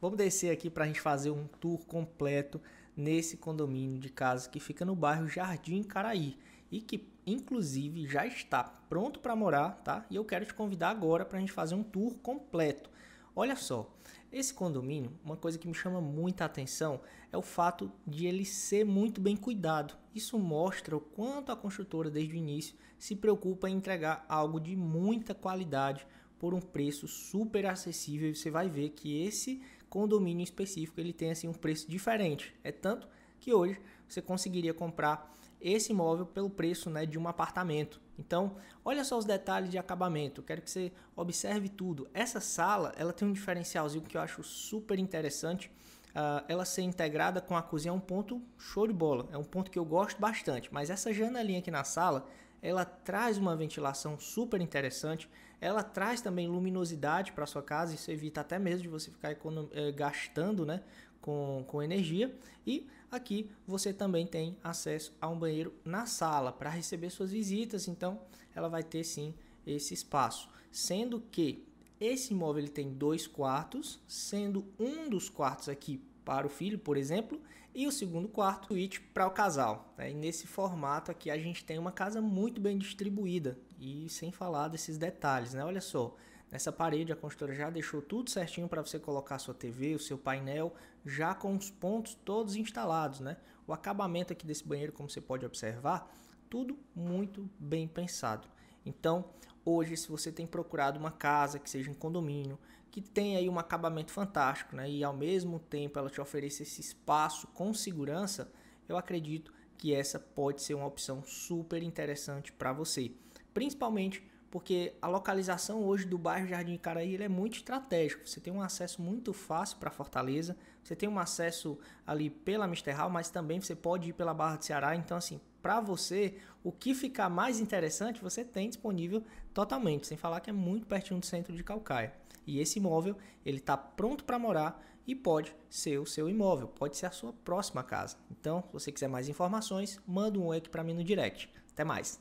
Vamos descer aqui para a gente fazer um tour completo nesse condomínio de casa que fica no bairro Jardim Caraí e que inclusive já está pronto para morar, tá? E eu quero te convidar agora para a gente fazer um tour completo. Olha só, esse condomínio, uma coisa que me chama muita atenção é o fato de ele ser muito bem cuidado. Isso mostra o quanto a construtora desde o início se preocupa em entregar algo de muita qualidade por um preço super acessível. Você vai ver que esse condomínio específico ele tem assim um preço diferente. É tanto que hoje você conseguiria comprar esse imóvel pelo preço né, de um apartamento. Então, olha só os detalhes de acabamento. Quero que você observe tudo. Essa sala, ela tem um diferencialzinho que eu acho super interessante uh, ela ser integrada com a cozinha é um ponto show de bola, é um ponto que eu gosto bastante, mas essa janelinha aqui na sala, ela traz uma ventilação super interessante, ela traz também luminosidade para sua casa, isso evita até mesmo de você ficar eh, gastando né, com, com energia. E aqui você também tem acesso a um banheiro na sala para receber suas visitas, então ela vai ter sim esse espaço. Sendo que esse imóvel ele tem dois quartos, sendo um dos quartos aqui para o filho, por exemplo, e o segundo quarto suíte para o casal. Né? E nesse formato aqui a gente tem uma casa muito bem distribuída e sem falar desses detalhes, né? Olha só, nessa parede a construtora já deixou tudo certinho para você colocar sua TV, o seu painel, já com os pontos todos instalados, né? O acabamento aqui desse banheiro, como você pode observar, tudo muito bem pensado. Então, hoje, se você tem procurado uma casa que seja em condomínio, que tenha aí um acabamento fantástico, né? E ao mesmo tempo ela te oferece esse espaço com segurança, eu acredito que essa pode ser uma opção super interessante para você, principalmente porque a localização hoje do bairro Jardim Caraí ele é muito estratégico. Você tem um acesso muito fácil para Fortaleza, você tem um acesso ali pela Misterral, mas também você pode ir pela Barra do Ceará. Então, assim, para você, o que ficar mais interessante você tem disponível totalmente, sem falar que é muito pertinho do centro de Calcaia. E esse imóvel ele está pronto para morar e pode ser o seu imóvel, pode ser a sua próxima casa. Então, se você quiser mais informações, manda um oi aqui para mim no direct. Até mais.